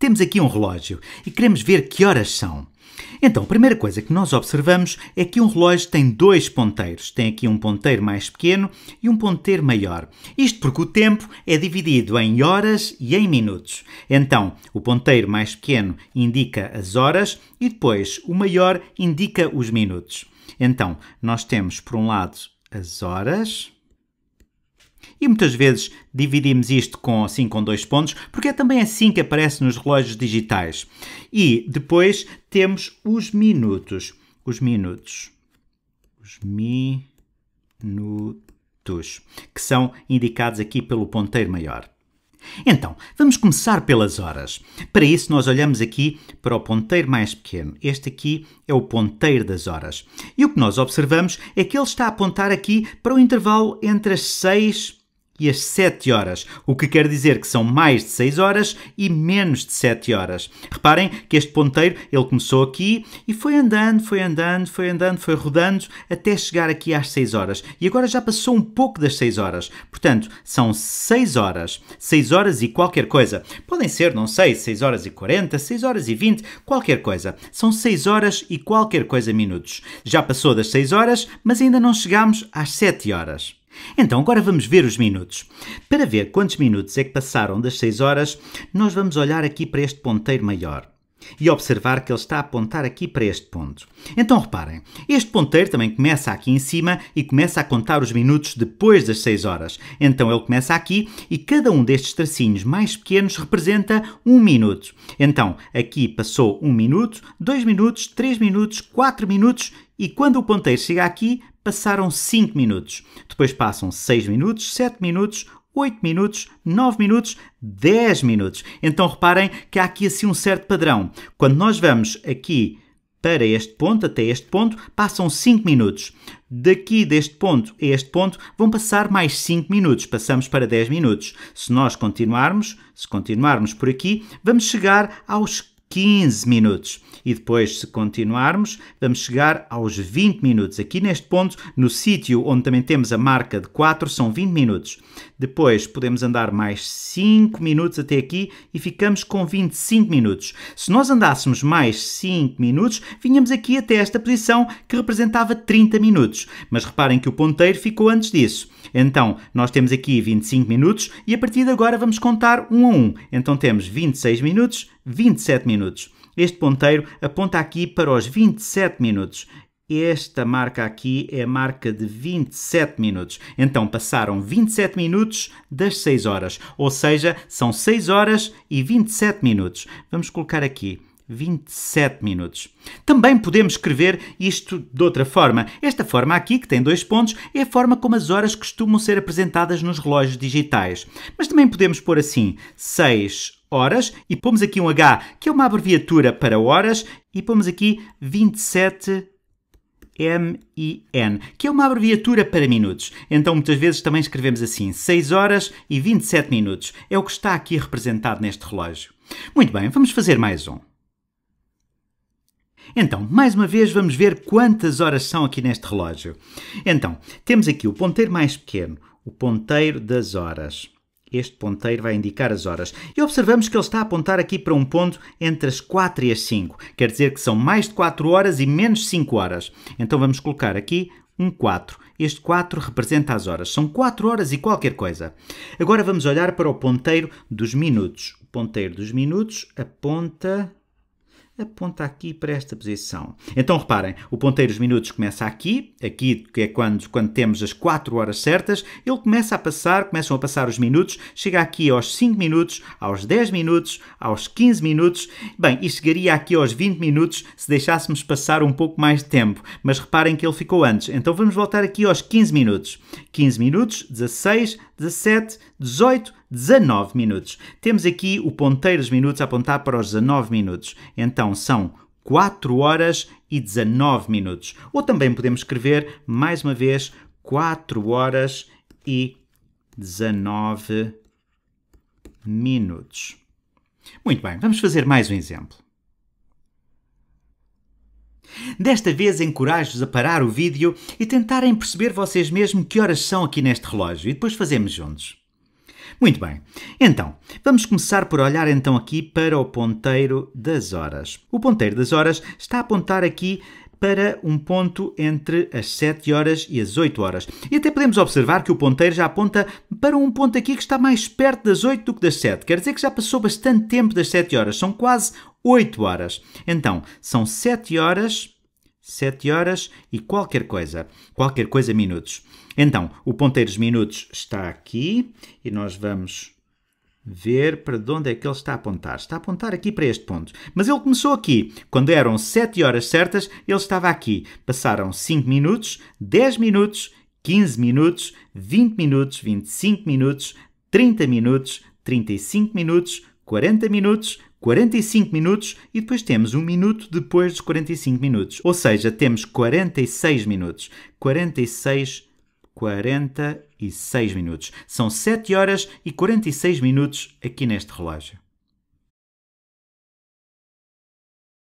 Temos aqui um relógio e queremos ver que horas são. Então, a primeira coisa que nós observamos é que um relógio tem dois ponteiros. Tem aqui um ponteiro mais pequeno e um ponteiro maior. Isto porque o tempo é dividido em horas e em minutos. Então, o ponteiro mais pequeno indica as horas e depois o maior indica os minutos. Então, nós temos por um lado as horas e muitas vezes dividimos isto com, assim com dois pontos, porque é também assim que aparece nos relógios digitais. E depois temos os minutos. Os minutos. Os minutos. Que são indicados aqui pelo ponteiro maior. Então, vamos começar pelas horas. Para isso, nós olhamos aqui para o ponteiro mais pequeno. Este aqui é o ponteiro das horas. E o que nós observamos é que ele está a apontar aqui para o intervalo entre as 6 e as 7 horas, o que quer dizer que são mais de 6 horas e menos de 7 horas. Reparem que este ponteiro, ele começou aqui e foi andando, foi andando, foi andando, foi rodando até chegar aqui às 6 horas. E agora já passou um pouco das 6 horas. Portanto, são 6 horas, 6 horas e qualquer coisa. Podem ser, não sei, 6 horas e 40, 6 horas e 20, qualquer coisa. São 6 horas e qualquer coisa minutos. Já passou das 6 horas, mas ainda não chegamos às 7 horas. Então, agora vamos ver os minutos. Para ver quantos minutos é que passaram das 6 horas, nós vamos olhar aqui para este ponteiro maior e observar que ele está a apontar aqui para este ponto. Então reparem, este ponteiro também começa aqui em cima e começa a contar os minutos depois das 6 horas. Então ele começa aqui e cada um destes tracinhos mais pequenos representa um minuto. Então aqui passou um minuto, dois minutos, três minutos, quatro minutos e quando o ponteiro chega aqui passaram 5 minutos, depois passam 6 minutos, 7 minutos, 8 minutos, 9 minutos, 10 minutos. Então reparem que há aqui assim um certo padrão. Quando nós vamos aqui para este ponto, até este ponto, passam 5 minutos. Daqui deste ponto a este ponto vão passar mais 5 minutos, passamos para 10 minutos. Se nós continuarmos, se continuarmos por aqui, vamos chegar aos 15 minutos. E depois, se continuarmos, vamos chegar aos 20 minutos. Aqui neste ponto, no sítio onde também temos a marca de 4, são 20 minutos. Depois podemos andar mais 5 minutos até aqui e ficamos com 25 minutos. Se nós andássemos mais 5 minutos, vinhamos aqui até esta posição que representava 30 minutos. Mas reparem que o ponteiro ficou antes disso. Então, nós temos aqui 25 minutos e a partir de agora vamos contar um a Um. Então temos 26 minutos, 27 minutos. Este ponteiro aponta aqui para os 27 minutos esta marca aqui é a marca de 27 minutos. Então passaram 27 minutos das 6 horas, ou seja, são 6 horas e 27 minutos. Vamos colocar aqui 27 minutos. Também podemos escrever isto de outra forma. Esta forma aqui, que tem dois pontos, é a forma como as horas costumam ser apresentadas nos relógios digitais. Mas também podemos pôr assim 6 horas e pomos aqui um H, que é uma abreviatura para horas, e pomos aqui 27 minutos MIN, que é uma abreviatura para minutos. Então muitas vezes também escrevemos assim, 6 horas e 27 minutos. É o que está aqui representado neste relógio. Muito bem, vamos fazer mais um. Então, mais uma vez vamos ver quantas horas são aqui neste relógio. Então, temos aqui o ponteiro mais pequeno, o ponteiro das horas. Este ponteiro vai indicar as horas. E observamos que ele está a apontar aqui para um ponto entre as 4 e as 5. Quer dizer que são mais de 4 horas e menos 5 horas. Então vamos colocar aqui um 4. Este 4 representa as horas. São 4 horas e qualquer coisa. Agora vamos olhar para o ponteiro dos minutos. O ponteiro dos minutos aponta aponta aqui para esta posição. Então reparem, o ponteiro dos minutos começa aqui, aqui que é quando, quando temos as 4 horas certas, ele começa a passar, começam a passar os minutos, chega aqui aos 5 minutos, aos 10 minutos, aos 15 minutos, bem, e chegaria aqui aos 20 minutos se deixássemos passar um pouco mais de tempo, mas reparem que ele ficou antes, então vamos voltar aqui aos 15 minutos. 15 minutos, 16, 17, 18, 19 minutos. Temos aqui o ponteiro dos minutos a apontar para os 19 minutos. Então são 4 horas e 19 minutos. Ou também podemos escrever mais uma vez 4 horas e 19 minutos. Muito bem, vamos fazer mais um exemplo. Desta vez encorajo-vos a parar o vídeo e tentarem perceber vocês mesmos que horas são aqui neste relógio e depois fazemos juntos. Muito bem, então vamos começar por olhar então aqui para o ponteiro das horas. O ponteiro das horas está a apontar aqui para um ponto entre as 7 horas e as 8 horas. E até podemos observar que o ponteiro já aponta para um ponto aqui que está mais perto das 8 do que das 7. Quer dizer que já passou bastante tempo das 7 horas. São quase 8 horas. Então, são 7 horas, 7 horas e qualquer coisa, qualquer coisa minutos. Então, o ponteiro ponteiros minutos está aqui e nós vamos ver para onde é que ele está a apontar. Está a apontar aqui para este ponto. Mas ele começou aqui. Quando eram 7 horas certas, ele estava aqui. Passaram 5 minutos, 10 minutos, 15 minutos, 20 minutos, 25 minutos, 30 minutos, 35 minutos, 40 minutos, 45 minutos e depois temos um minuto depois dos 45 minutos. Ou seja, temos 46 minutos. 46 46 minutos. São 7 horas e 46 minutos aqui neste relógio.